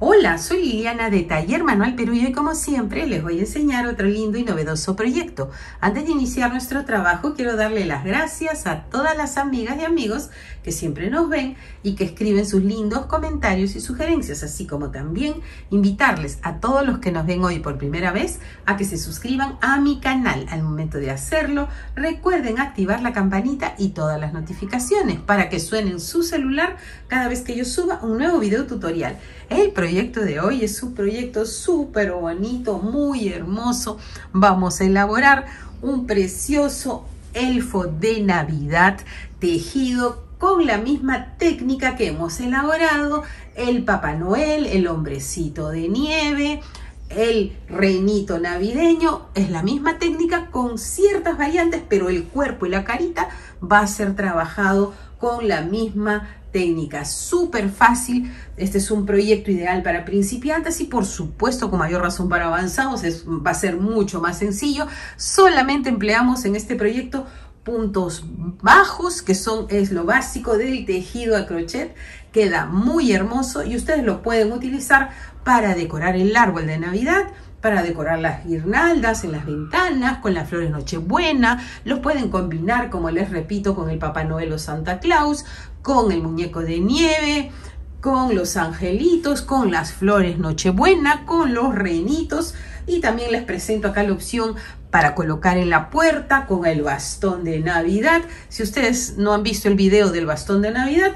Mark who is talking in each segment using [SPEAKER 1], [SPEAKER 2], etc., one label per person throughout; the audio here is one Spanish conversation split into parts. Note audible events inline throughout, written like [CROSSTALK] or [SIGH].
[SPEAKER 1] Hola, soy Liliana de Taller Manual Perú y hoy como siempre les voy a enseñar otro lindo y novedoso proyecto. Antes de iniciar nuestro trabajo quiero darle las gracias a todas las amigas y amigos que siempre nos ven y que escriben sus lindos comentarios y sugerencias, así como también invitarles a todos los que nos ven hoy por primera vez a que se suscriban a mi canal. Al momento de hacerlo recuerden activar la campanita y todas las notificaciones para que suenen su celular cada vez que yo suba un nuevo video tutorial. El de hoy es un proyecto súper bonito, muy hermoso. Vamos a elaborar un precioso elfo de Navidad tejido con la misma técnica que hemos elaborado el Papá Noel, el hombrecito de nieve, el reinito navideño. Es la misma técnica con ciertas variantes, pero el cuerpo y la carita va a ser trabajado con la misma técnica, súper fácil. Este es un proyecto ideal para principiantes y por supuesto con mayor razón para avanzados, es, va a ser mucho más sencillo. Solamente empleamos en este proyecto puntos bajos que son es lo básico del tejido a crochet queda muy hermoso y ustedes lo pueden utilizar para decorar el árbol de navidad para decorar las guirnaldas en las ventanas, con las flores Nochebuena, los pueden combinar, como les repito, con el Papá Noel o Santa Claus, con el muñeco de nieve, con los angelitos, con las flores Nochebuena, con los renitos y también les presento acá la opción para colocar en la puerta con el bastón de Navidad. Si ustedes no han visto el video del bastón de Navidad,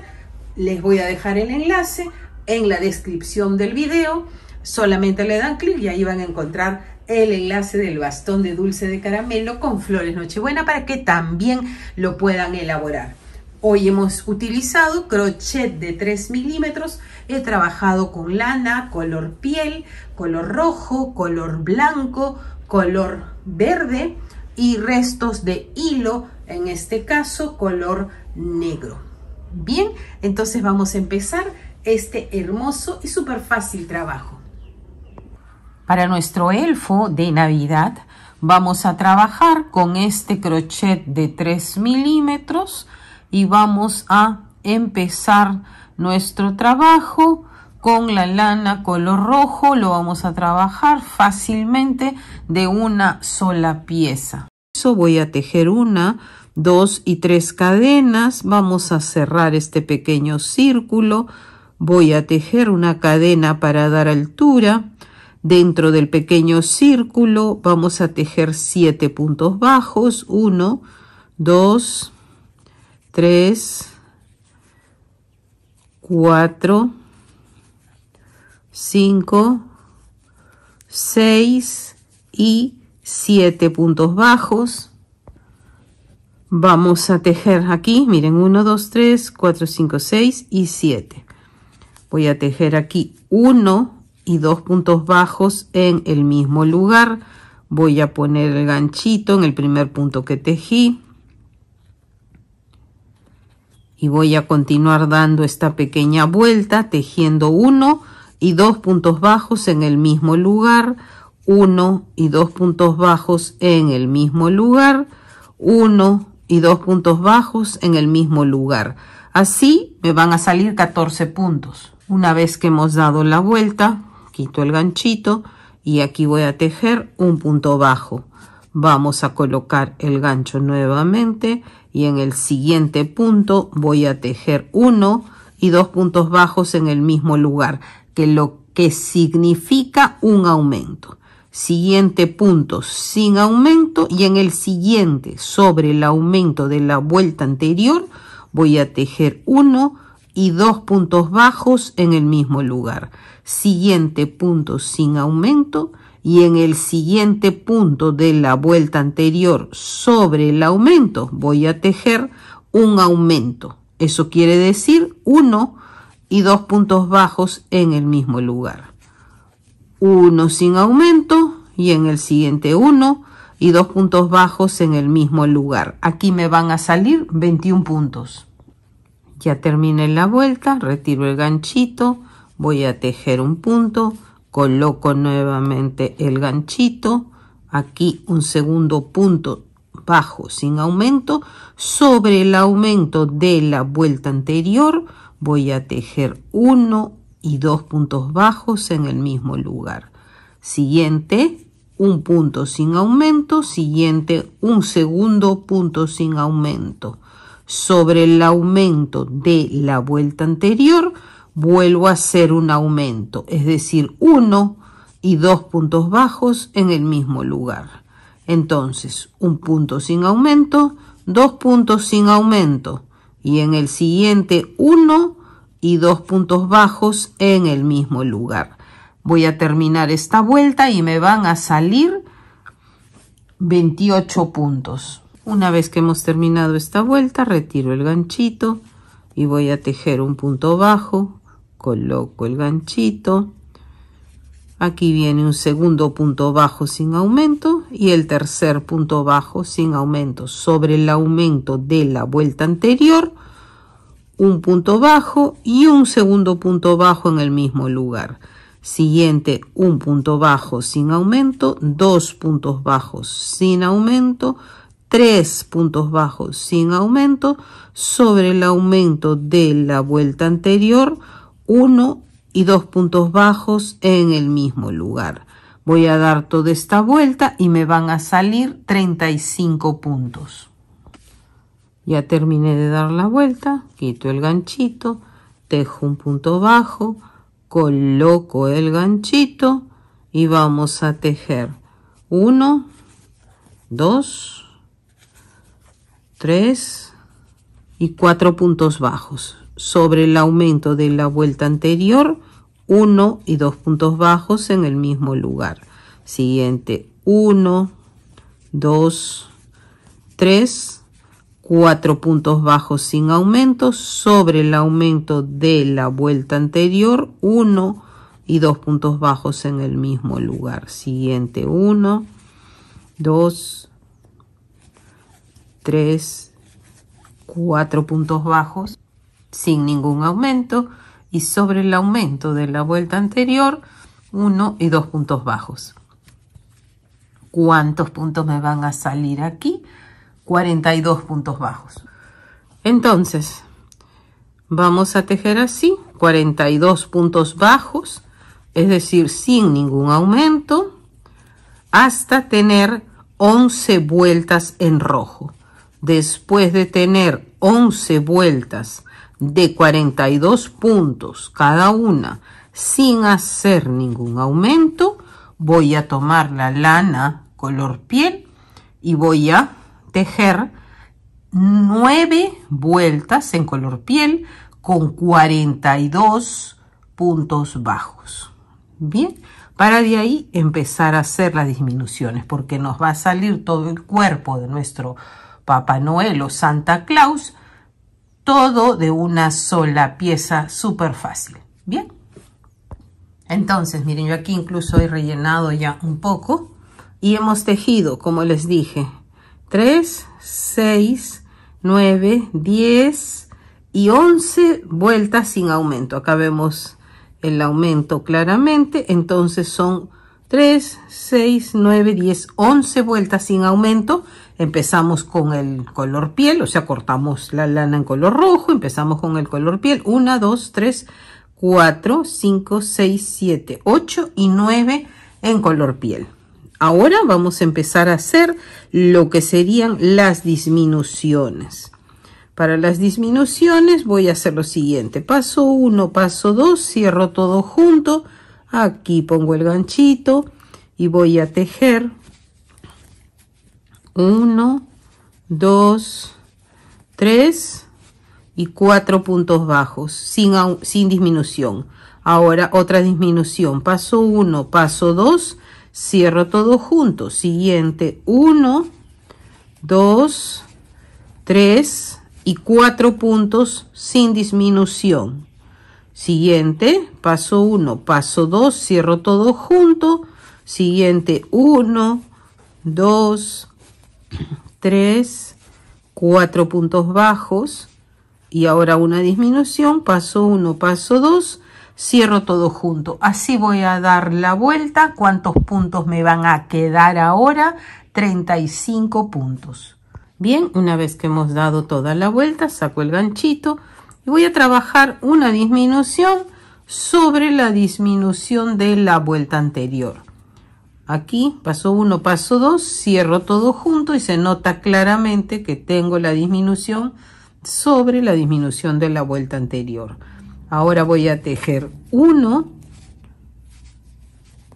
[SPEAKER 1] les voy a dejar el enlace en la descripción del video. Solamente le dan clic y ahí van a encontrar el enlace del bastón de dulce de caramelo con flores Nochebuena para que también lo puedan elaborar. Hoy hemos utilizado crochet de 3 milímetros, he trabajado con lana, color piel, color rojo, color blanco, color verde y restos de hilo, en este caso color negro. Bien, entonces vamos a empezar este hermoso y súper fácil trabajo. Para nuestro elfo de Navidad vamos a trabajar con este crochet de 3 milímetros, y vamos a empezar nuestro trabajo con la lana color rojo lo vamos a trabajar fácilmente de una sola pieza Eso voy a tejer una dos y tres cadenas vamos a cerrar este pequeño círculo voy a tejer una cadena para dar altura dentro del pequeño círculo vamos a tejer siete puntos bajos 1 2 3, 4, 5, 6 y 7 puntos bajos. Vamos a tejer aquí, miren, 1, 2, 3, 4, 5, 6 y 7. Voy a tejer aquí 1 y 2 puntos bajos en el mismo lugar. Voy a poner el ganchito en el primer punto que tejí y voy a continuar dando esta pequeña vuelta tejiendo uno y dos puntos bajos en el mismo lugar uno y dos puntos bajos en el mismo lugar uno y dos puntos bajos en el mismo lugar así me van a salir 14 puntos una vez que hemos dado la vuelta quito el ganchito y aquí voy a tejer un punto bajo vamos a colocar el gancho nuevamente y en el siguiente punto voy a tejer uno y dos puntos bajos en el mismo lugar, que lo que significa un aumento. Siguiente punto sin aumento y en el siguiente sobre el aumento de la vuelta anterior voy a tejer uno y dos puntos bajos en el mismo lugar. Siguiente punto sin aumento y en el siguiente punto de la vuelta anterior sobre el aumento voy a tejer un aumento. Eso quiere decir 1 y dos puntos bajos en el mismo lugar. Uno sin aumento y en el siguiente 1 y dos puntos bajos en el mismo lugar. Aquí me van a salir 21 puntos. Ya terminé la vuelta, retiro el ganchito, voy a tejer un punto, coloco nuevamente el ganchito aquí un segundo punto bajo sin aumento sobre el aumento de la vuelta anterior voy a tejer uno y dos puntos bajos en el mismo lugar siguiente un punto sin aumento siguiente un segundo punto sin aumento sobre el aumento de la vuelta anterior vuelvo a hacer un aumento, es decir, 1 y 2 puntos bajos en el mismo lugar. Entonces, un punto sin aumento, dos puntos sin aumento y en el siguiente 1 y dos puntos bajos en el mismo lugar. Voy a terminar esta vuelta y me van a salir 28 puntos. Una vez que hemos terminado esta vuelta, retiro el ganchito y voy a tejer un punto bajo, coloco el ganchito aquí viene un segundo punto bajo sin aumento y el tercer punto bajo sin aumento sobre el aumento de la vuelta anterior un punto bajo y un segundo punto bajo en el mismo lugar siguiente un punto bajo sin aumento dos puntos bajos sin aumento tres puntos bajos sin aumento sobre el aumento de la vuelta anterior 1 y dos puntos bajos en el mismo lugar. Voy a dar toda esta vuelta y me van a salir 35 puntos. Ya terminé de dar la vuelta, quito el ganchito, tejo un punto bajo, coloco el ganchito y vamos a tejer 1, 2, 3 y 4 puntos bajos sobre el aumento de la vuelta anterior, 1 y 2 puntos bajos en el mismo lugar. Siguiente, 1, 2, 3, 4 puntos bajos sin aumento sobre el aumento de la vuelta anterior, 1 y 2 puntos bajos en el mismo lugar. Siguiente, 1, 2, 3, 4 puntos bajos sin ningún aumento y sobre el aumento de la vuelta anterior 1 y 2 puntos bajos. ¿Cuántos puntos me van a salir aquí? 42 puntos bajos. Entonces, vamos a tejer así, 42 puntos bajos, es decir, sin ningún aumento, hasta tener 11 vueltas en rojo. Después de tener 11 vueltas de 42 puntos cada una sin hacer ningún aumento, voy a tomar la lana color piel y voy a tejer 9 vueltas en color piel con 42 puntos bajos. Bien, para de ahí empezar a hacer las disminuciones porque nos va a salir todo el cuerpo de nuestro Papá Noel o Santa Claus todo de una sola pieza, súper fácil, ¿bien? Entonces, miren, yo aquí incluso he rellenado ya un poco y hemos tejido, como les dije, 3, 6, 9, 10 y 11 vueltas sin aumento. Acá vemos el aumento claramente, entonces son 3, 6, 9, 10, 11 vueltas sin aumento Empezamos con el color piel, o sea, cortamos la lana en color rojo, empezamos con el color piel. 1, 2, 3, 4, 5, 6, 7, 8 y 9 en color piel. Ahora vamos a empezar a hacer lo que serían las disminuciones. Para las disminuciones voy a hacer lo siguiente. Paso 1, paso 2, cierro todo junto. Aquí pongo el ganchito y voy a tejer 1, 2, 3 y 4 puntos bajos sin, sin disminución. Ahora otra disminución, paso 1, paso 2, cierro todo junto. Siguiente 1, 2, 3 y 4 puntos sin disminución. Siguiente, paso 1, paso 2, cierro todo junto. Siguiente 1, 2, 3, 4 puntos bajos y ahora una disminución, paso 1, paso 2, cierro todo junto. Así voy a dar la vuelta, cuántos puntos me van a quedar ahora, 35 puntos. Bien, una vez que hemos dado toda la vuelta, saco el ganchito y voy a trabajar una disminución sobre la disminución de la vuelta anterior. Aquí, paso 1, paso 2, cierro todo junto y se nota claramente que tengo la disminución sobre la disminución de la vuelta anterior. Ahora voy a tejer 1,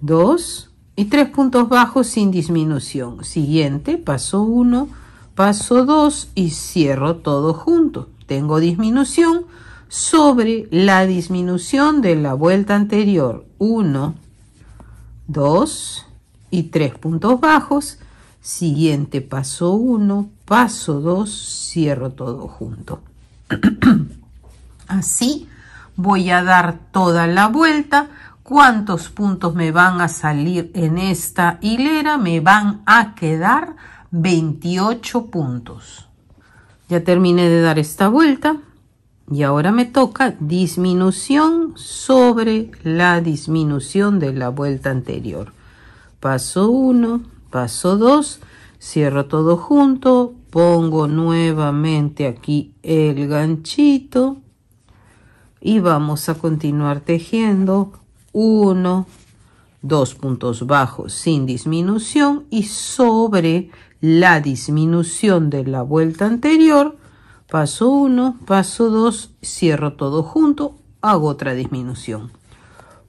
[SPEAKER 1] 2 y 3 puntos bajos sin disminución. Siguiente, paso 1, paso 2 y cierro todo junto. Tengo disminución sobre la disminución de la vuelta anterior. 1, 2 y tres puntos bajos, siguiente paso 1, paso 2, cierro todo junto. [CLEARS THROAT] Así voy a dar toda la vuelta. ¿Cuántos puntos me van a salir en esta hilera? Me van a quedar 28 puntos. Ya terminé de dar esta vuelta y ahora me toca disminución sobre la disminución de la vuelta anterior paso 1, paso 2, cierro todo junto, pongo nuevamente aquí el ganchito y vamos a continuar tejiendo 1, 2 puntos bajos sin disminución y sobre la disminución de la vuelta anterior, paso 1, paso 2, cierro todo junto, hago otra disminución.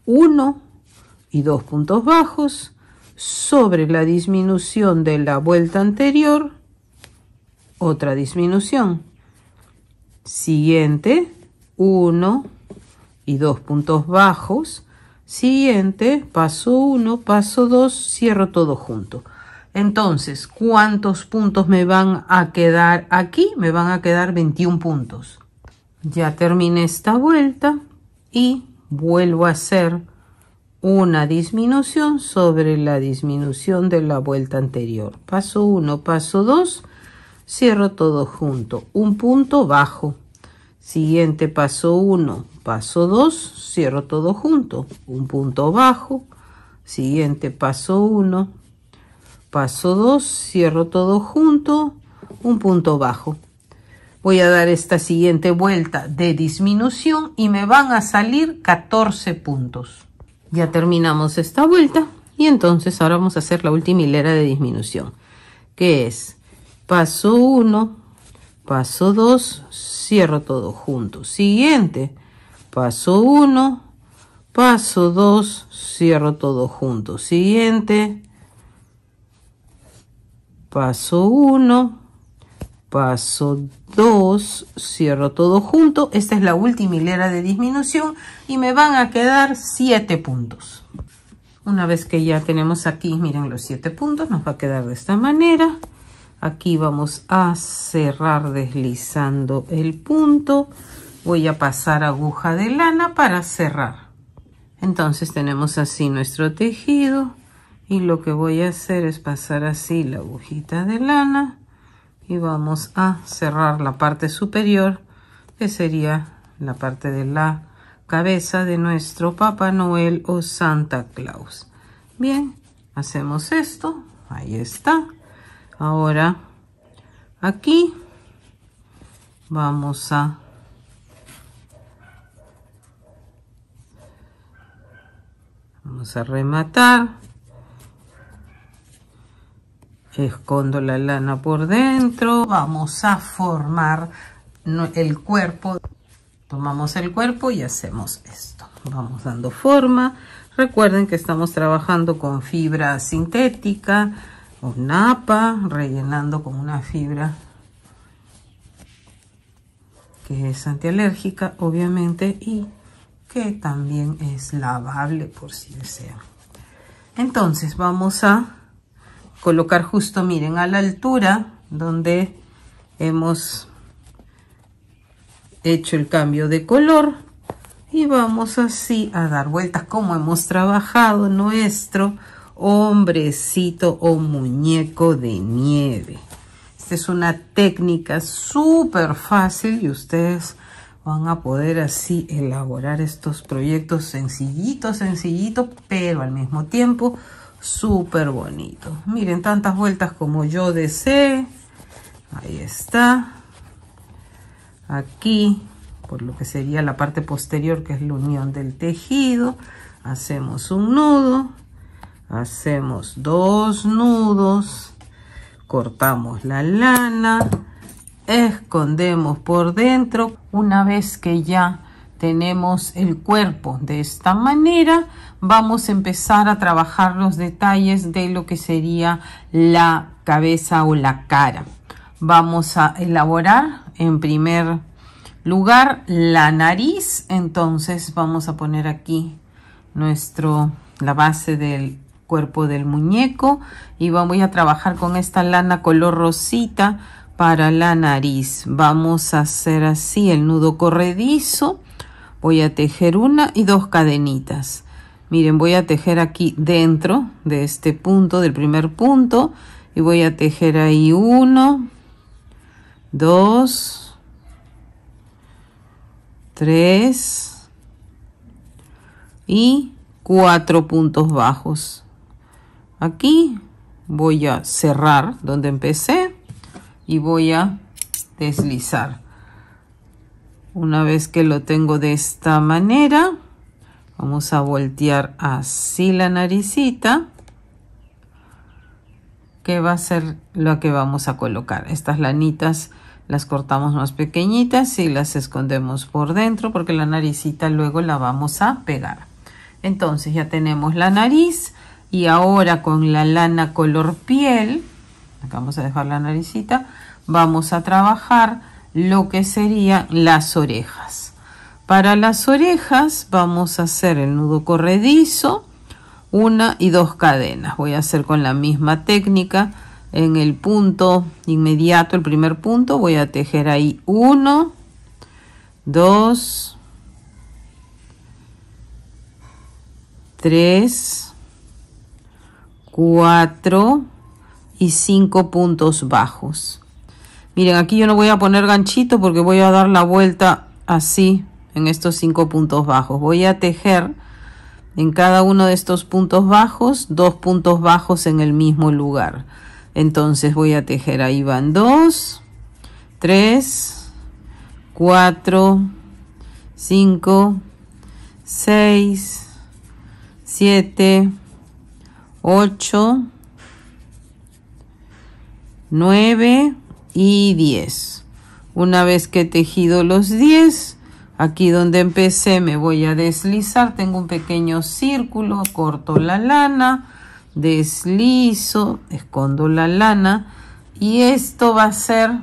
[SPEAKER 1] 1 y 2 puntos bajos, sobre la disminución de la vuelta anterior, otra disminución. Siguiente, uno y dos puntos bajos. Siguiente, paso uno paso dos cierro todo junto. Entonces, ¿cuántos puntos me van a quedar aquí? Me van a quedar 21 puntos. Ya terminé esta vuelta y vuelvo a hacer una disminución sobre la disminución de la vuelta anterior. Paso 1, paso 2, cierro todo junto, un punto bajo. Siguiente paso 1, paso 2, cierro todo junto, un punto bajo. Siguiente paso 1, paso 2, cierro todo junto, un punto bajo. Voy a dar esta siguiente vuelta de disminución y me van a salir 14 puntos ya terminamos esta vuelta y entonces ahora vamos a hacer la última hilera de disminución que es paso 1 paso 2 cierro todo junto siguiente paso 1 paso 2 cierro todo junto siguiente paso 1 paso 2, cierro todo junto, esta es la última hilera de disminución y me van a quedar 7 puntos. Una vez que ya tenemos aquí, miren los 7 puntos, nos va a quedar de esta manera. Aquí vamos a cerrar deslizando el punto. Voy a pasar aguja de lana para cerrar. Entonces tenemos así nuestro tejido y lo que voy a hacer es pasar así la agujita de lana y vamos a cerrar la parte superior que sería la parte de la cabeza de nuestro Papá Noel o Santa Claus. Bien, hacemos esto. Ahí está. Ahora aquí vamos a vamos a rematar escondo la lana por dentro vamos a formar el cuerpo tomamos el cuerpo y hacemos esto vamos dando forma recuerden que estamos trabajando con fibra sintética o napa rellenando con una fibra que es antialérgica obviamente y que también es lavable por si desean entonces vamos a colocar justo, miren, a la altura donde hemos hecho el cambio de color y vamos así a dar vueltas como hemos trabajado nuestro hombrecito o muñeco de nieve. Esta es una técnica súper fácil y ustedes van a poder así elaborar estos proyectos sencillitos, sencillitos, pero al mismo tiempo súper bonito. Miren, tantas vueltas como yo desee. Ahí está. Aquí, por lo que sería la parte posterior, que es la unión del tejido. Hacemos un nudo. Hacemos dos nudos. Cortamos la lana. Escondemos por dentro. Una vez que ya tenemos el cuerpo. De esta manera vamos a empezar a trabajar los detalles de lo que sería la cabeza o la cara. Vamos a elaborar en primer lugar la nariz. Entonces vamos a poner aquí nuestro la base del cuerpo del muñeco y vamos a trabajar con esta lana color rosita para la nariz. Vamos a hacer así el nudo corredizo voy a tejer una y dos cadenitas miren voy a tejer aquí dentro de este punto del primer punto y voy a tejer ahí uno dos tres y cuatro puntos bajos aquí voy a cerrar donde empecé y voy a deslizar una vez que lo tengo de esta manera, vamos a voltear así la naricita, que va a ser lo que vamos a colocar. Estas lanitas las cortamos más pequeñitas y las escondemos por dentro porque la naricita luego la vamos a pegar. Entonces ya tenemos la nariz y ahora con la lana color piel, acá vamos a dejar la naricita, vamos a trabajar lo que serían las orejas. Para las orejas vamos a hacer el nudo corredizo, una y dos cadenas. Voy a hacer con la misma técnica en el punto inmediato, el primer punto, voy a tejer ahí uno, dos, 3, 4 y 5 puntos bajos. Miren, aquí yo no voy a poner ganchito porque voy a dar la vuelta así en estos cinco puntos bajos. Voy a tejer en cada uno de estos puntos bajos, dos puntos bajos en el mismo lugar. Entonces voy a tejer, ahí van 2, 3, 4, 5, 6, 7, 8, 9, y 10. Una vez que he tejido los 10, aquí donde empecé me voy a deslizar. Tengo un pequeño círculo, corto la lana, deslizo, escondo la lana y esto va a ser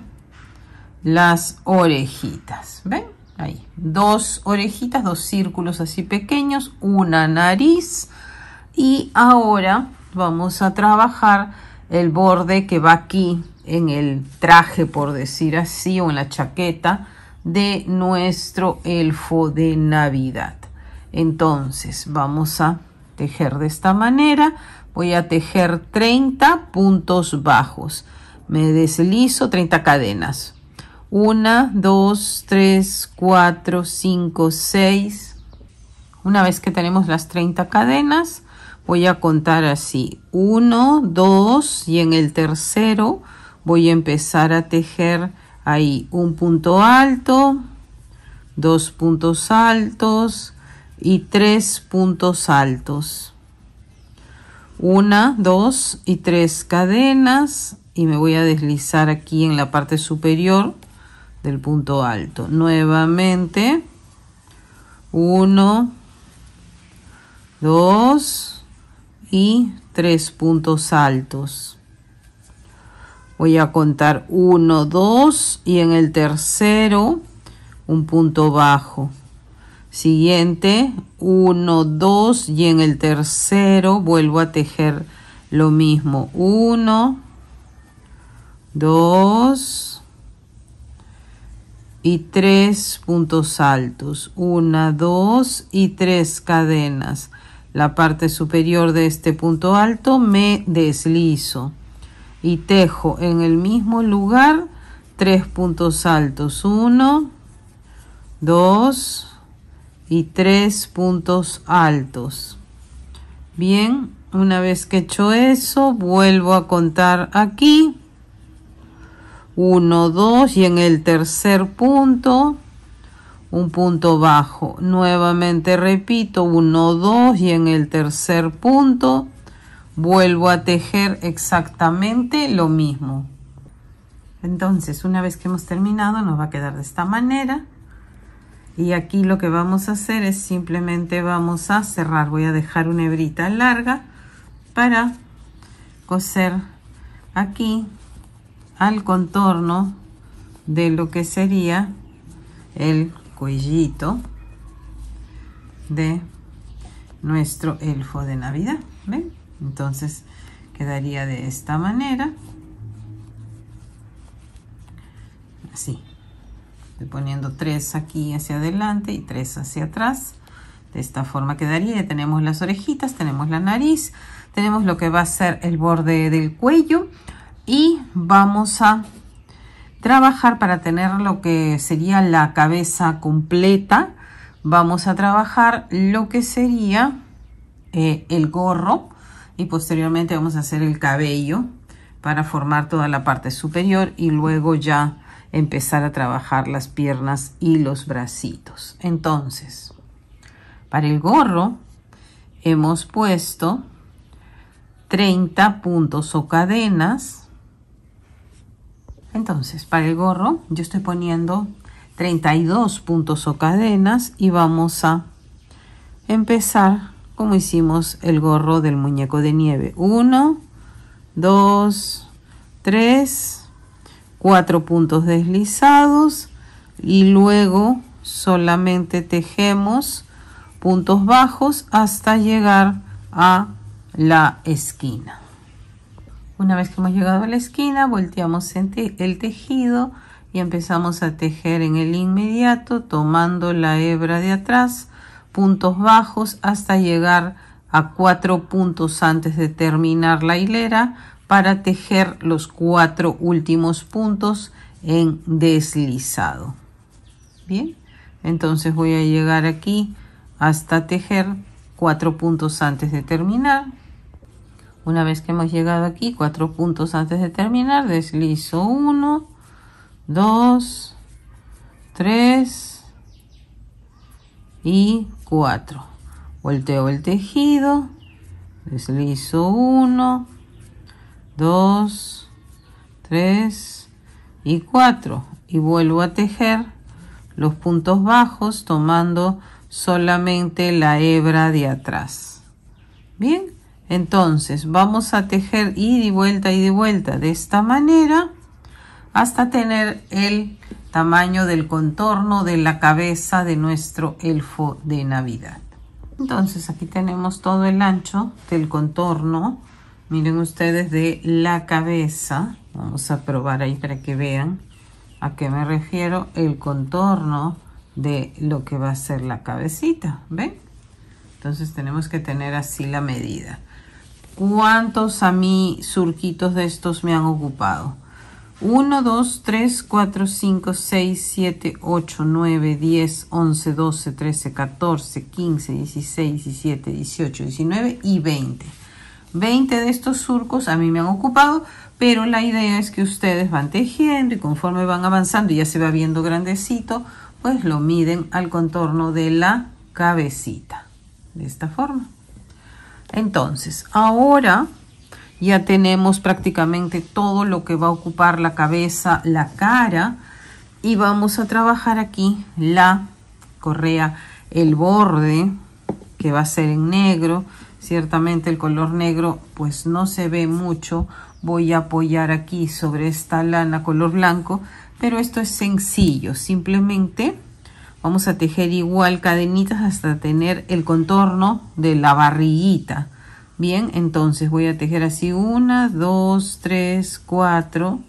[SPEAKER 1] las orejitas. ¿Ven? Ahí. Dos orejitas, dos círculos así pequeños, una nariz y ahora vamos a trabajar el borde que va aquí en el traje, por decir así, o en la chaqueta de nuestro elfo de Navidad. Entonces, vamos a tejer de esta manera. Voy a tejer 30 puntos bajos. Me deslizo 30 cadenas. 1, 2, 3, 4, 5, 6. Una vez que tenemos las 30 cadenas, voy a contar así. 1, 2 y en el tercero voy a empezar a tejer ahí un punto alto dos puntos altos y tres puntos altos una dos y tres cadenas y me voy a deslizar aquí en la parte superior del punto alto nuevamente uno, dos y tres puntos altos voy a contar 1, 2 y en el tercero un punto bajo. Siguiente, 1, 2 y en el tercero vuelvo a tejer lo mismo. 1, 2 y 3 puntos altos. 1, 2 y 3 cadenas. La parte superior de este punto alto me deslizo y tejo en el mismo lugar tres puntos altos 1 2 y tres puntos altos bien una vez que he hecho eso vuelvo a contar aquí uno dos y en el tercer punto un punto bajo nuevamente repito 1 2 y en el tercer punto vuelvo a tejer exactamente lo mismo entonces una vez que hemos terminado nos va a quedar de esta manera y aquí lo que vamos a hacer es simplemente vamos a cerrar voy a dejar una hebrita larga para coser aquí al contorno de lo que sería el cuellito de nuestro elfo de navidad ¿Ven? entonces quedaría de esta manera así Estoy poniendo tres aquí hacia adelante y tres hacia atrás de esta forma quedaría tenemos las orejitas tenemos la nariz tenemos lo que va a ser el borde del cuello y vamos a trabajar para tener lo que sería la cabeza completa vamos a trabajar lo que sería eh, el gorro y posteriormente vamos a hacer el cabello para formar toda la parte superior y luego ya empezar a trabajar las piernas y los bracitos. Entonces, para el gorro hemos puesto 30 puntos o cadenas. Entonces, para el gorro yo estoy poniendo 32 puntos o cadenas y vamos a empezar como hicimos el gorro del muñeco de nieve. 1, 2, 3, 4 puntos deslizados y luego solamente tejemos puntos bajos hasta llegar a la esquina. Una vez que hemos llegado a la esquina, volteamos el tejido y empezamos a tejer en el inmediato tomando la hebra de atrás puntos bajos hasta llegar a cuatro puntos antes de terminar la hilera para tejer los cuatro últimos puntos en deslizado bien entonces voy a llegar aquí hasta tejer cuatro puntos antes de terminar una vez que hemos llegado aquí cuatro puntos antes de terminar deslizo 1 2 3 y 4. Volteo el tejido, deslizo 1, 2, 3 y 4. Y vuelvo a tejer los puntos bajos tomando solamente la hebra de atrás. Bien, entonces vamos a tejer y y vuelta, y de vuelta de esta manera hasta tener el tamaño del contorno de la cabeza de nuestro elfo de navidad entonces aquí tenemos todo el ancho del contorno miren ustedes de la cabeza vamos a probar ahí para que vean a qué me refiero el contorno de lo que va a ser la cabecita ven entonces tenemos que tener así la medida cuántos a mí surquitos de estos me han ocupado 1, 2, 3, 4, 5, 6, 7, 8, 9, 10, 11, 12, 13, 14, 15, 16, 17, 18, 19 y 20. 20 de estos surcos a mí me han ocupado, pero la idea es que ustedes van tejiendo y conforme van avanzando y ya se va viendo grandecito, pues lo miden al contorno de la cabecita. De esta forma. Entonces, ahora ya tenemos prácticamente todo lo que va a ocupar la cabeza, la cara y vamos a trabajar aquí la correa, el borde que va a ser en negro, ciertamente el color negro pues no se ve mucho, voy a apoyar aquí sobre esta lana color blanco, pero esto es sencillo, simplemente vamos a tejer igual cadenitas hasta tener el contorno de la barriguita Bien, entonces voy a tejer así una, dos, tres, cuatro.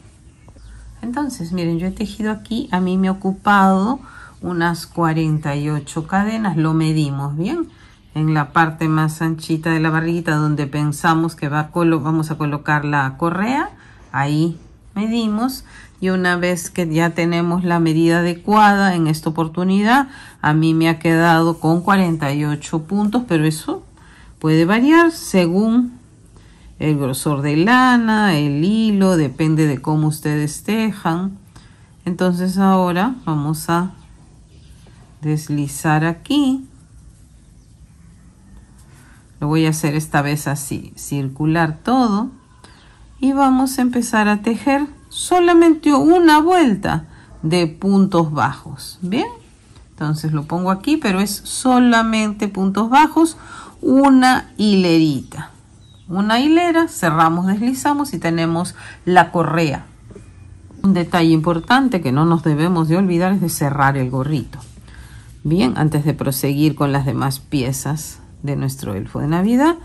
[SPEAKER 1] Entonces, miren, yo he tejido aquí, a mí me ha ocupado unas 48 cadenas, lo medimos, ¿bien? En la parte más anchita de la barrita donde pensamos que va a vamos a colocar la correa, ahí medimos. Y una vez que ya tenemos la medida adecuada en esta oportunidad, a mí me ha quedado con 48 puntos, pero eso Puede variar según el grosor de lana, el hilo, depende de cómo ustedes tejan. Entonces ahora vamos a deslizar aquí. Lo voy a hacer esta vez así, circular todo. Y vamos a empezar a tejer solamente una vuelta de puntos bajos. ¿Bien? Entonces lo pongo aquí, pero es solamente puntos bajos una hilerita. Una hilera, cerramos, deslizamos y tenemos la correa. Un detalle importante que no nos debemos de olvidar es de cerrar el gorrito. Bien, antes de proseguir con las demás piezas de nuestro elfo de Navidad,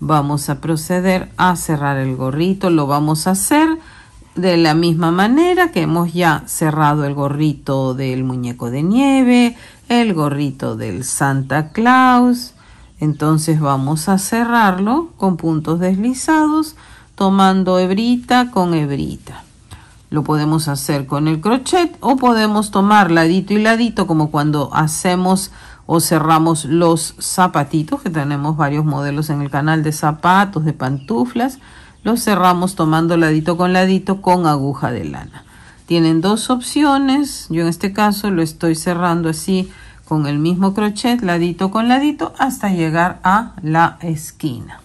[SPEAKER 1] vamos a proceder a cerrar el gorrito. Lo vamos a hacer de la misma manera que hemos ya cerrado el gorrito del muñeco de nieve, el gorrito del Santa Claus, entonces vamos a cerrarlo con puntos deslizados, tomando hebrita con hebrita. Lo podemos hacer con el crochet o podemos tomar ladito y ladito como cuando hacemos o cerramos los zapatitos, que tenemos varios modelos en el canal de zapatos, de pantuflas. Los cerramos tomando ladito con ladito con aguja de lana. Tienen dos opciones, yo en este caso lo estoy cerrando así con el mismo crochet ladito con ladito hasta llegar a la esquina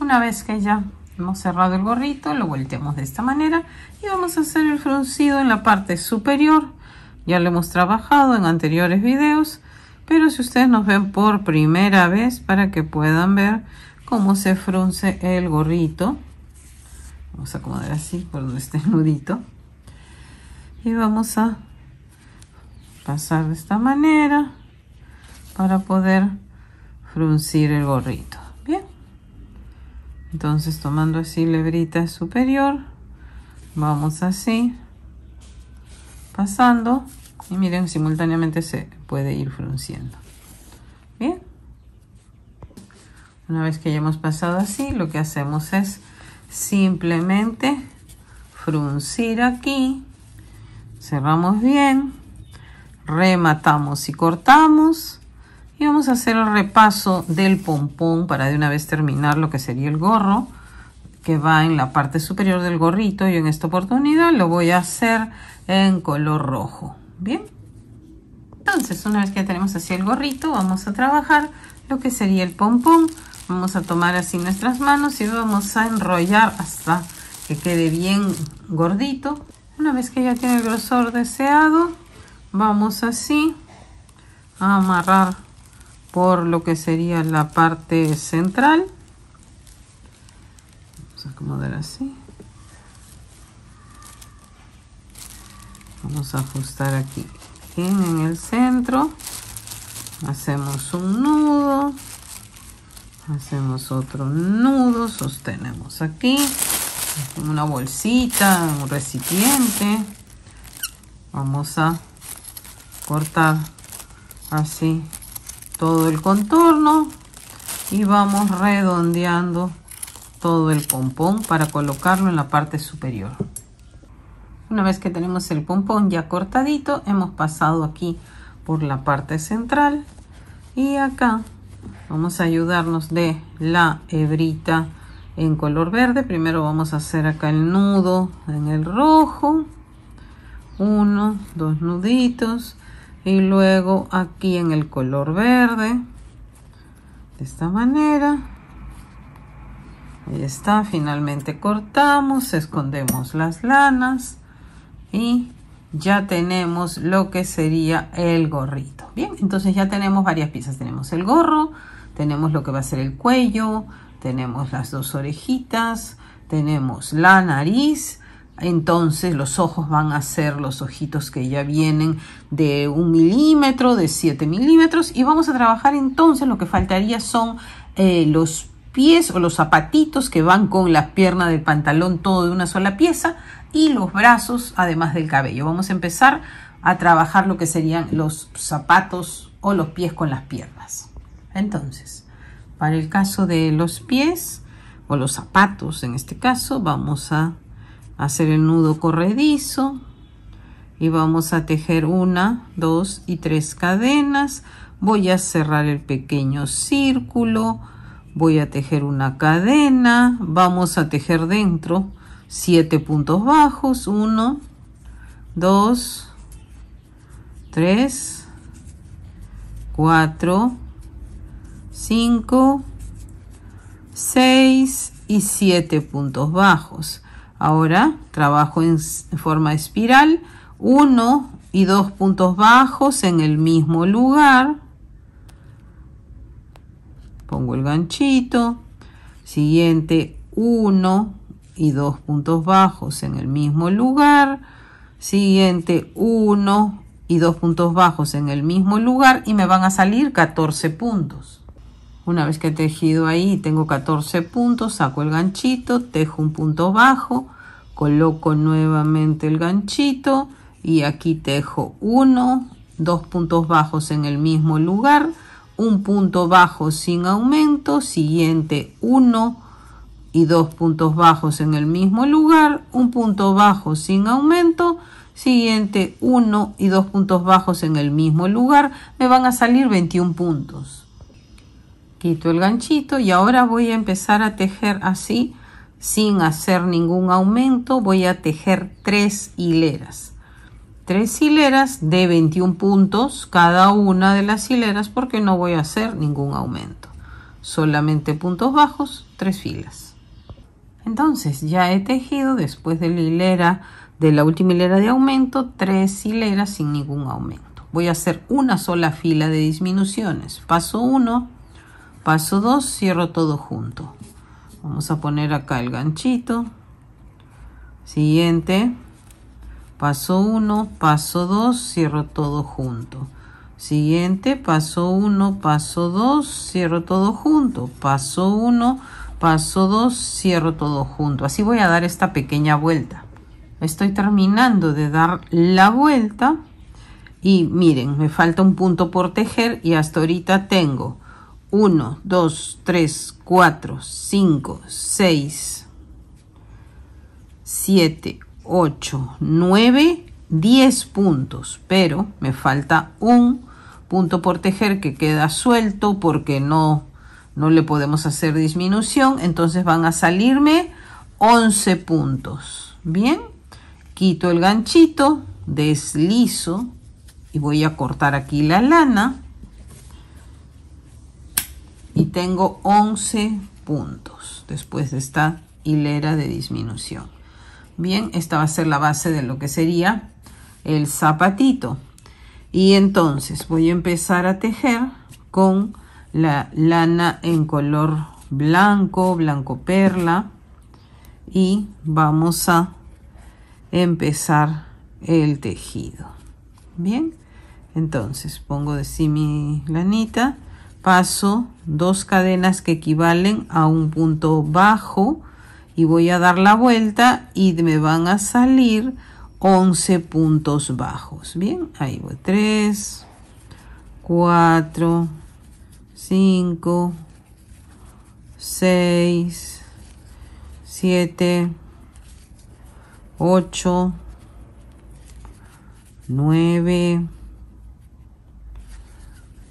[SPEAKER 1] una vez que ya hemos cerrado el gorrito lo volteamos de esta manera y vamos a hacer el fruncido en la parte superior ya lo hemos trabajado en anteriores videos pero si ustedes nos ven por primera vez para que puedan ver cómo se frunce el gorrito vamos a acomodar así por donde esté nudito y vamos a pasar de esta manera para poder fruncir el gorrito bien entonces tomando así la hebrita superior vamos así pasando y miren simultáneamente se puede ir frunciendo bien una vez que ya hemos pasado así lo que hacemos es simplemente fruncir aquí cerramos bien rematamos y cortamos y vamos a hacer el repaso del pompón para de una vez terminar lo que sería el gorro que va en la parte superior del gorrito y en esta oportunidad lo voy a hacer en color rojo bien entonces una vez que ya tenemos así el gorrito vamos a trabajar lo que sería el pompón vamos a tomar así nuestras manos y vamos a enrollar hasta que quede bien gordito una vez que ya tiene el grosor deseado vamos así a amarrar por lo que sería la parte central vamos a acomodar así vamos a ajustar aquí en el centro hacemos un nudo hacemos otro nudo sostenemos aquí una bolsita un recipiente vamos a cortar así todo el contorno y vamos redondeando todo el pompón para colocarlo en la parte superior una vez que tenemos el pompón ya cortadito hemos pasado aquí por la parte central y acá vamos a ayudarnos de la hebrita en color verde primero vamos a hacer acá el nudo en el rojo uno dos nuditos y luego aquí en el color verde de esta manera ahí está finalmente cortamos escondemos las lanas y ya tenemos lo que sería el gorrito bien entonces ya tenemos varias piezas tenemos el gorro tenemos lo que va a ser el cuello tenemos las dos orejitas tenemos la nariz entonces los ojos van a ser los ojitos que ya vienen de un milímetro, de 7 milímetros y vamos a trabajar entonces lo que faltaría son eh, los pies o los zapatitos que van con la pierna del pantalón todo de una sola pieza y los brazos además del cabello. Vamos a empezar a trabajar lo que serían los zapatos o los pies con las piernas. Entonces, para el caso de los pies o los zapatos en este caso, vamos a hacer el nudo corredizo y vamos a tejer una dos y tres cadenas voy a cerrar el pequeño círculo voy a tejer una cadena vamos a tejer dentro siete puntos bajos 1 2 3 4 5 6 y 7 puntos bajos Ahora trabajo en forma espiral, 1 y 2 puntos bajos en el mismo lugar. Pongo el ganchito. Siguiente, 1 y 2 puntos bajos en el mismo lugar. Siguiente, 1 y 2 puntos bajos en el mismo lugar y me van a salir 14 puntos. Una vez que he tejido ahí, tengo 14 puntos, saco el ganchito, tejo un punto bajo, coloco nuevamente el ganchito y aquí tejo uno, dos puntos bajos en el mismo lugar, un punto bajo sin aumento, siguiente uno y dos puntos bajos en el mismo lugar, un punto bajo sin aumento, siguiente uno y dos puntos bajos en el mismo lugar, me van a salir 21 puntos quito el ganchito y ahora voy a empezar a tejer así sin hacer ningún aumento voy a tejer tres hileras tres hileras de 21 puntos cada una de las hileras porque no voy a hacer ningún aumento solamente puntos bajos tres filas entonces ya he tejido después de la hilera de la última hilera de aumento tres hileras sin ningún aumento voy a hacer una sola fila de disminuciones paso 1 paso 2 cierro todo junto vamos a poner acá el ganchito siguiente paso 1 paso 2 cierro todo junto siguiente paso 1 paso 2 cierro todo junto paso 1 paso 2 cierro todo junto así voy a dar esta pequeña vuelta estoy terminando de dar la vuelta y miren me falta un punto por tejer y hasta ahorita tengo 1, 2, 3, 4, 5, 6, 7, 8, 9, 10 puntos. Pero me falta un punto por tejer que queda suelto porque no, no le podemos hacer disminución. Entonces van a salirme 11 puntos. Bien, quito el ganchito, deslizo y voy a cortar aquí la lana y tengo 11 puntos después de esta hilera de disminución. Bien, esta va a ser la base de lo que sería el zapatito. Y entonces voy a empezar a tejer con la lana en color blanco, blanco perla. Y vamos a empezar el tejido. Bien, entonces pongo de sí mi lanita paso dos cadenas que equivalen a un punto bajo y voy a dar la vuelta y me van a salir 11 puntos bajos bien ahí voy 3 4 5 6 7 8 9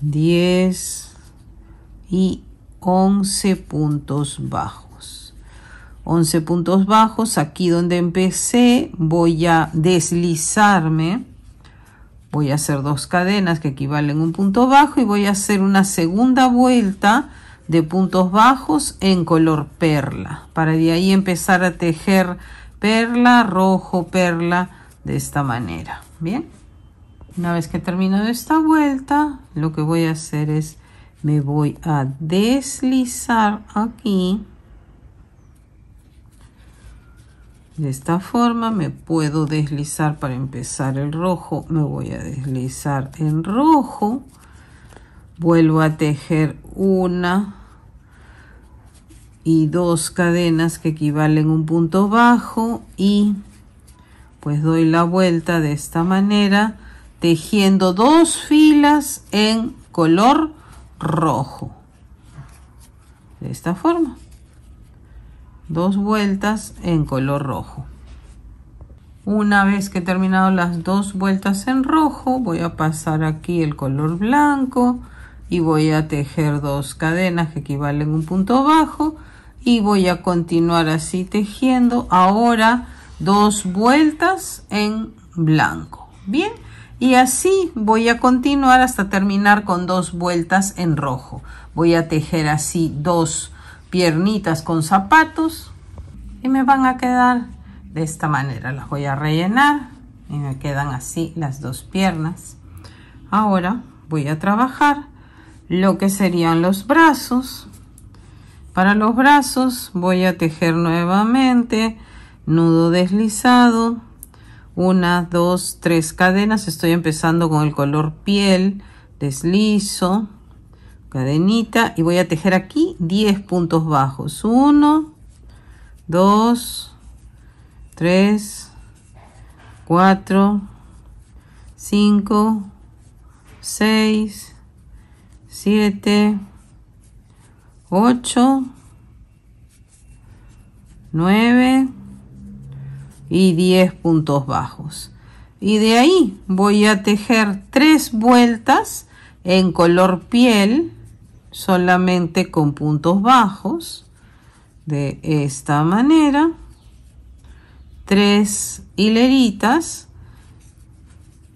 [SPEAKER 1] 10 y 11 puntos bajos. 11 puntos bajos, aquí donde empecé voy a deslizarme, voy a hacer dos cadenas que equivalen a un punto bajo y voy a hacer una segunda vuelta de puntos bajos en color perla, para de ahí empezar a tejer perla, rojo, perla, de esta manera, ¿bien? Una vez que termino esta vuelta, lo que voy a hacer es me voy a deslizar aquí de esta forma me puedo deslizar para empezar el rojo me voy a deslizar en rojo vuelvo a tejer una y dos cadenas que equivalen un punto bajo y pues doy la vuelta de esta manera tejiendo dos filas en color rojo. De esta forma. Dos vueltas en color rojo. Una vez que he terminado las dos vueltas en rojo, voy a pasar aquí el color blanco y voy a tejer dos cadenas que equivalen un punto bajo y voy a continuar así tejiendo ahora dos vueltas en blanco. Bien. Y así voy a continuar hasta terminar con dos vueltas en rojo. Voy a tejer así dos piernitas con zapatos y me van a quedar de esta manera. Las voy a rellenar y me quedan así las dos piernas. Ahora voy a trabajar lo que serían los brazos. Para los brazos voy a tejer nuevamente nudo deslizado una, dos, tres cadenas. Estoy empezando con el color piel, deslizo, cadenita y voy a tejer aquí 10 puntos bajos. 1, 2, 3, 4, 5, 6, 7, 8, 9, y 10 puntos bajos. Y de ahí voy a tejer tres vueltas en color piel, solamente con puntos bajos, de esta manera. Tres hileritas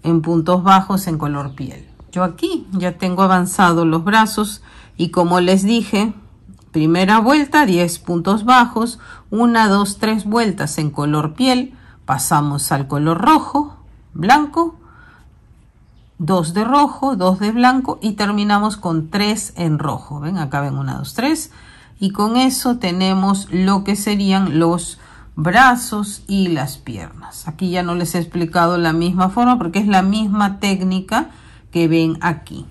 [SPEAKER 1] en puntos bajos en color piel. Yo aquí ya tengo avanzado los brazos y como les dije, Primera vuelta, 10 puntos bajos, 1, 2, 3 vueltas en color piel, pasamos al color rojo, blanco, 2 de rojo, 2 de blanco y terminamos con 3 en rojo. Ven, acá ven 1, 2, 3 y con eso tenemos lo que serían los brazos y las piernas. Aquí ya no les he explicado la misma forma porque es la misma técnica que ven aquí.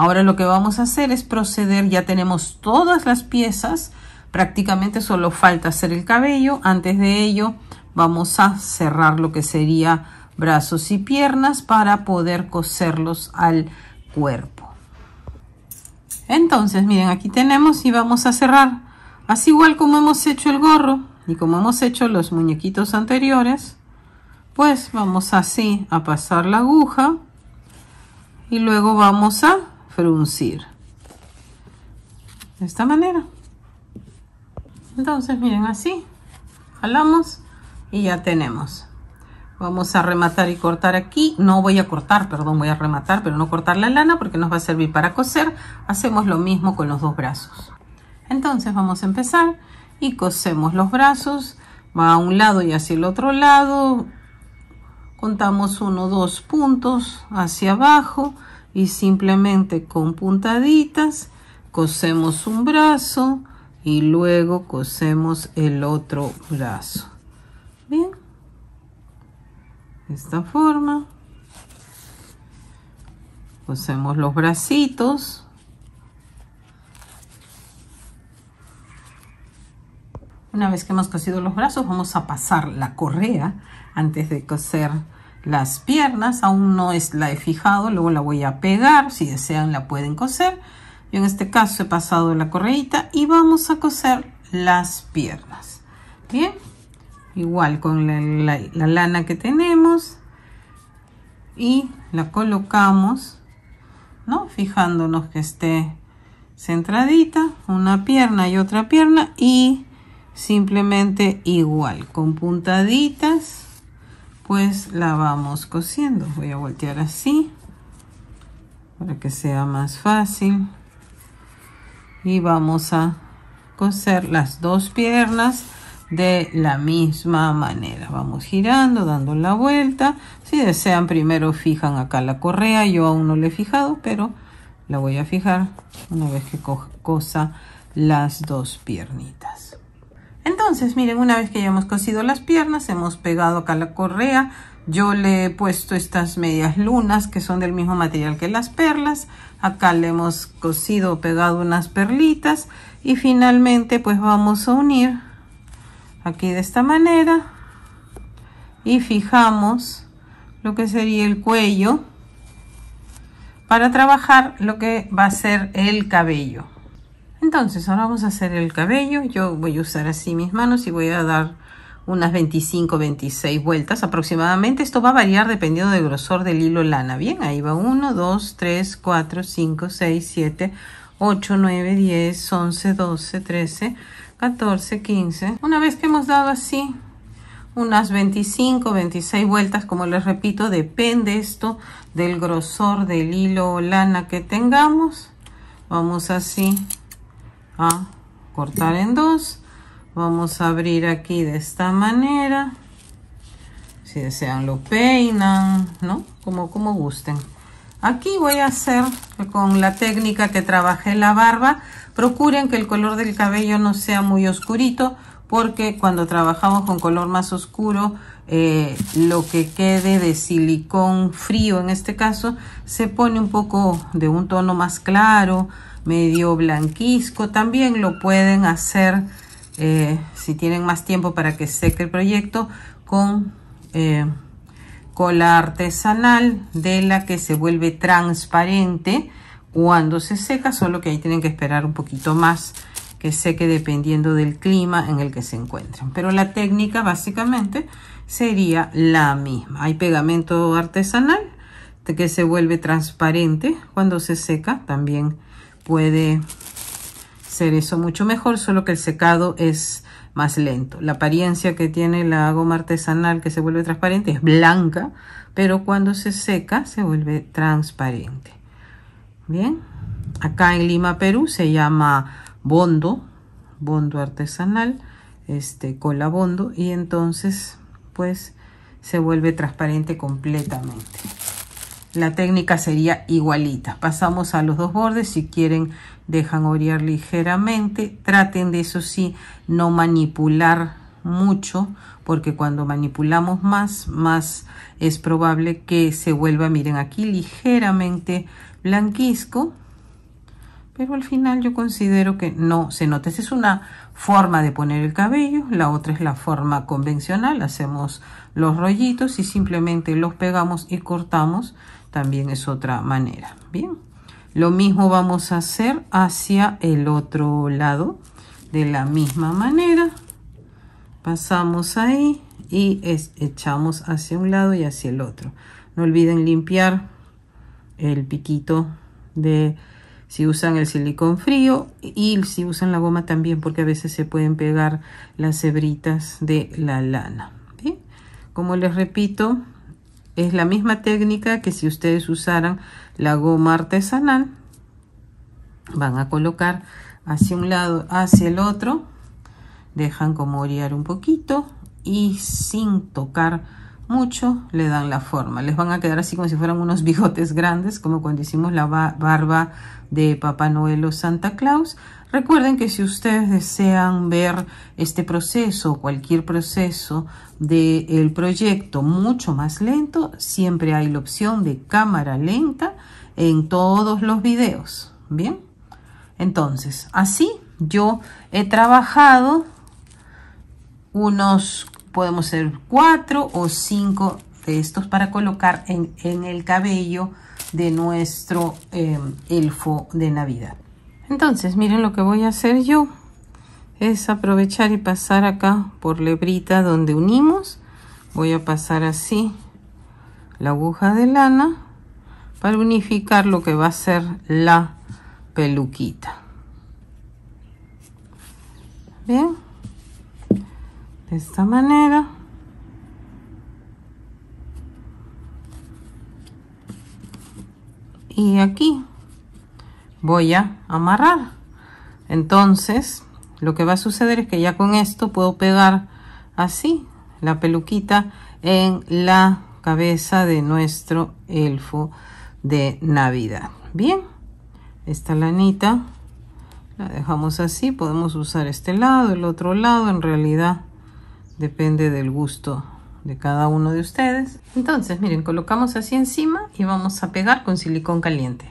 [SPEAKER 1] Ahora lo que vamos a hacer es proceder, ya tenemos todas las piezas, prácticamente solo falta hacer el cabello. Antes de ello vamos a cerrar lo que sería brazos y piernas para poder coserlos al cuerpo. Entonces, miren, aquí tenemos y vamos a cerrar. Así igual como hemos hecho el gorro y como hemos hecho los muñequitos anteriores, pues vamos así a pasar la aguja y luego vamos a de esta manera. Entonces, miren, así. Jalamos y ya tenemos. Vamos a rematar y cortar aquí. No voy a cortar, perdón, voy a rematar, pero no cortar la lana porque nos va a servir para coser. Hacemos lo mismo con los dos brazos. Entonces vamos a empezar y cosemos los brazos. Va a un lado y hacia el otro lado. Contamos uno, dos puntos hacia abajo y simplemente con puntaditas cosemos un brazo y luego cosemos el otro brazo bien de esta forma cosemos los bracitos una vez que hemos cosido los brazos vamos a pasar la correa antes de coser las piernas, aún no es, la he fijado, luego la voy a pegar, si desean la pueden coser. Yo en este caso he pasado la correita y vamos a coser las piernas. Bien, igual con la, lana que tenemos y la colocamos, ¿no? Fijándonos que esté centradita, una pierna y otra pierna y simplemente igual, con puntaditas pues la vamos cosiendo voy a voltear así para que sea más fácil y vamos a coser las dos piernas de la misma manera vamos girando dando la vuelta si desean primero fijan acá la correa yo aún no le he fijado pero la voy a fijar una vez que cosa las dos piernitas entonces, miren, una vez que ya hemos cosido las piernas, hemos pegado acá la correa. Yo le he puesto estas medias lunas que son del mismo material que las perlas. Acá le hemos cosido o pegado unas perlitas. Y finalmente, pues vamos a unir aquí de esta manera. Y fijamos lo que sería el cuello para trabajar lo que va a ser el cabello. Entonces, ahora vamos a hacer el cabello. Yo voy a usar así mis manos y voy a dar unas 25, 26 vueltas aproximadamente. Esto va a variar dependiendo del grosor del hilo lana. Bien, ahí va 1, 2, 3, 4, 5, 6, 7, 8, 9, 10, 11, 12, 13, 14, 15. Una vez que hemos dado así unas 25, 26 vueltas, como les repito, depende esto del grosor del hilo lana que tengamos. Vamos así a cortar en dos vamos a abrir aquí de esta manera si desean lo peinan no como como gusten aquí voy a hacer con la técnica que trabajé la barba procuren que el color del cabello no sea muy oscurito porque cuando trabajamos con color más oscuro eh, lo que quede de silicón frío en este caso se pone un poco de un tono más claro medio blanquisco. También lo pueden hacer, eh, si tienen más tiempo para que seque el proyecto, con eh, cola artesanal de la que se vuelve transparente cuando se seca, solo que ahí tienen que esperar un poquito más que seque dependiendo del clima en el que se encuentren. Pero la técnica básicamente sería la misma. Hay pegamento artesanal que se vuelve transparente cuando se seca, también puede ser eso mucho mejor, solo que el secado es más lento. La apariencia que tiene la goma artesanal que se vuelve transparente es blanca, pero cuando se seca se vuelve transparente. Bien, acá en Lima, Perú se llama bondo, bondo artesanal, este cola bondo y entonces pues se vuelve transparente completamente la técnica sería igualita. Pasamos a los dos bordes, si quieren dejan orear ligeramente, traten de eso sí no manipular mucho, porque cuando manipulamos más, más es probable que se vuelva, miren aquí, ligeramente blanquisco, pero al final yo considero que no se nota. es una forma de poner el cabello, la otra es la forma convencional, hacemos los rollitos y simplemente los pegamos y cortamos también es otra manera. Bien. Lo mismo vamos a hacer hacia el otro lado. De la misma manera. Pasamos ahí y echamos hacia un lado y hacia el otro. No olviden limpiar el piquito de si usan el silicón frío y si usan la goma también porque a veces se pueden pegar las hebritas de la lana. ¿sí? Como les repito, es la misma técnica que si ustedes usaran la goma artesanal. Van a colocar hacia un lado, hacia el otro. Dejan como orear un poquito y sin tocar mucho le dan la forma. Les van a quedar así como si fueran unos [LAUGHS] bigotes grandes, como cuando hicimos la barba de Papá Noel o Santa Claus. Recuerden que si ustedes desean ver este proceso, o cualquier proceso del proyecto mucho más lento, siempre hay la opción de cámara lenta en todos los videos. Bien, entonces así yo he trabajado unos, podemos ser cuatro o cinco de estos para colocar en, el cabello de nuestro eh, elfo de Navidad. Entonces, miren lo que voy a hacer yo. Es aprovechar y pasar acá por lebrita donde unimos. Voy a pasar así la aguja de lana para unificar lo que va a ser la peluquita. Bien. De esta manera. Y aquí voy a amarrar entonces lo que va a suceder es que ya con esto puedo pegar así la peluquita en la cabeza de nuestro elfo de navidad bien esta lanita la dejamos así podemos usar este lado el otro lado en realidad depende del gusto de cada uno de ustedes entonces miren colocamos así encima y vamos a pegar con silicón caliente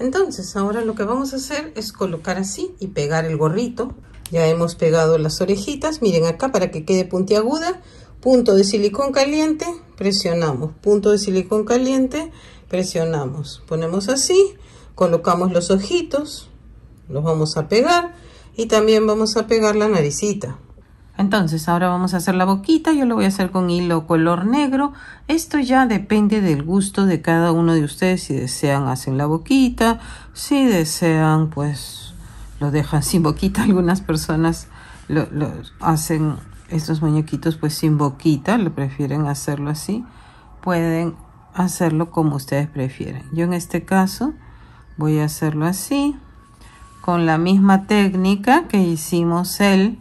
[SPEAKER 1] entonces, ahora lo que vamos a hacer es colocar así y pegar el gorrito. Ya hemos pegado las orejitas, miren acá para que quede puntiaguda. Punto de silicón caliente, presionamos. Punto de silicón caliente, presionamos. Ponemos así, colocamos los ojitos, los vamos a pegar y también vamos a pegar la naricita. Entonces ahora vamos a hacer la boquita, yo lo voy a hacer con hilo color negro. Esto ya depende del gusto de cada uno de ustedes, si desean hacen la boquita, si desean pues lo dejan sin boquita. [LAUGHS] Algunas personas lo, hacen estos muñequitos pues sin boquita, Le prefieren hacerlo así. Pueden hacerlo como ustedes prefieren. Yo en este caso voy a hacerlo así, con la misma técnica que hicimos el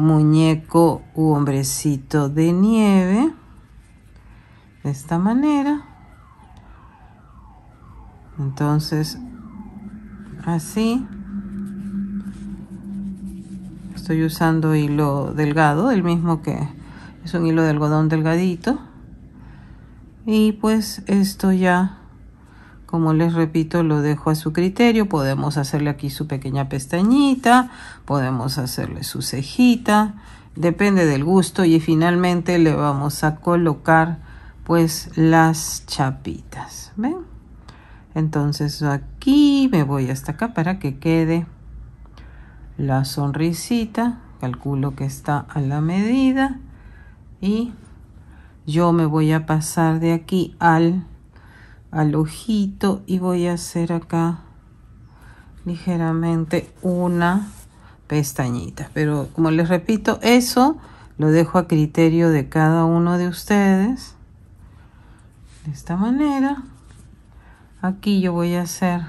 [SPEAKER 1] muñeco u hombrecito de nieve de esta manera entonces así estoy usando hilo delgado el mismo que es un hilo de algodón delgadito y pues esto ya como les repito, lo dejo a su criterio. Podemos hacerle aquí su pequeña pestañita, podemos hacerle su cejita, depende del gusto. Y finalmente le vamos a colocar pues las chapitas, ¿ven? Entonces aquí me voy hasta acá para que quede la sonrisita. Calculo que está a la medida y yo me voy a pasar de aquí al al ojito y voy a hacer acá ligeramente una pestañita pero como les repito eso lo dejo a criterio de cada uno de ustedes de esta manera aquí yo voy a hacer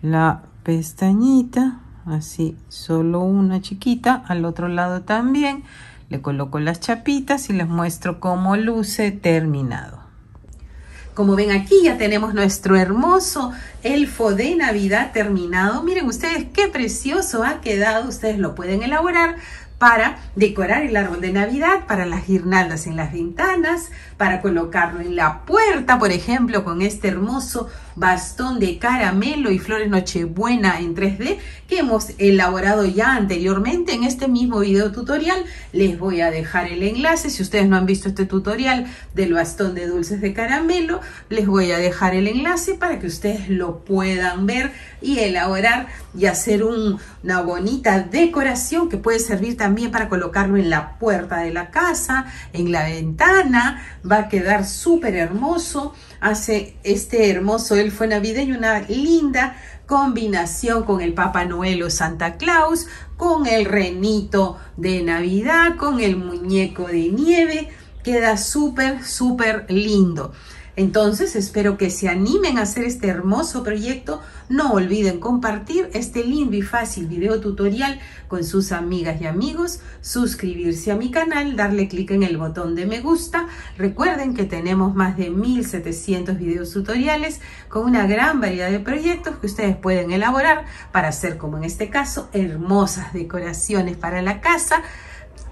[SPEAKER 1] la pestañita así solo una chiquita al otro lado también le coloco las chapitas y les muestro cómo luce terminado como ven aquí ya tenemos nuestro hermoso elfo de Navidad terminado. Miren ustedes qué precioso ha quedado. Ustedes lo pueden elaborar para decorar el árbol de Navidad, para las guirnaldas en las ventanas, para colocarlo en la puerta, por ejemplo, con este hermoso bastón de caramelo y flores nochebuena en 3D que hemos elaborado ya anteriormente en este mismo video tutorial. Les voy a dejar el enlace, si ustedes no han visto este tutorial del bastón de dulces de caramelo, les voy a dejar el enlace para que ustedes lo puedan ver y elaborar y hacer una bonita decoración que puede servir también para colocarlo en la puerta de la casa, en la ventana, va a quedar súper hermoso hace este hermoso elfo navideño una linda combinación con el Papa Noel o Santa Claus, con el renito de Navidad, con el muñeco de nieve. Queda súper, súper lindo. Entonces espero que se animen a hacer este hermoso proyecto no olviden compartir este lindo y fácil video tutorial con sus amigas y amigos, suscribirse a mi canal, darle clic en el botón de me gusta. Recuerden que tenemos más de 1700 videos tutoriales con una gran variedad de proyectos que ustedes pueden elaborar para hacer, como en este caso, hermosas decoraciones para la casa,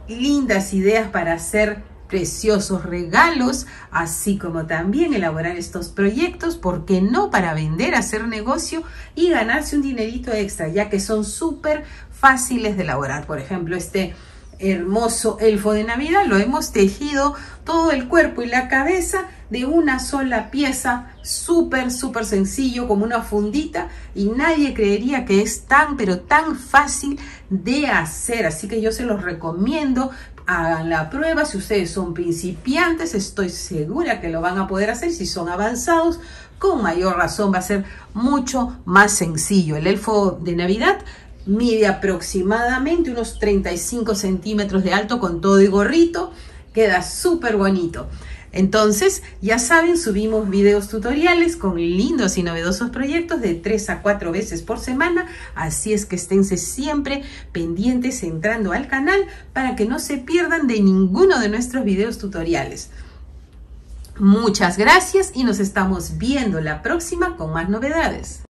[SPEAKER 1] lindas ideas para hacer preciosos regalos, así como también elaborar estos proyectos, porque no para vender, hacer negocio y ganarse un dinerito extra, ya que son súper fáciles de elaborar. Por ejemplo, este hermoso elfo de Navidad lo hemos tejido todo el cuerpo y la cabeza de una sola pieza, súper, súper sencillo, como una fundita, y nadie creería que es tan, pero tan fácil de hacer. Así que yo se los recomiendo hagan la prueba. Si ustedes son principiantes, estoy segura que lo van a poder hacer. Si son avanzados, con mayor razón va a ser mucho más sencillo. El elfo de Navidad mide aproximadamente unos 35 centímetros de alto con todo y gorrito. Queda súper bonito. Entonces, ya saben, subimos videos tutoriales con lindos y novedosos proyectos de 3 a 4 veces por semana, así es que esténse siempre pendientes entrando al canal para que no se pierdan de ninguno de nuestros videos tutoriales. Muchas gracias y nos estamos viendo la próxima con más novedades.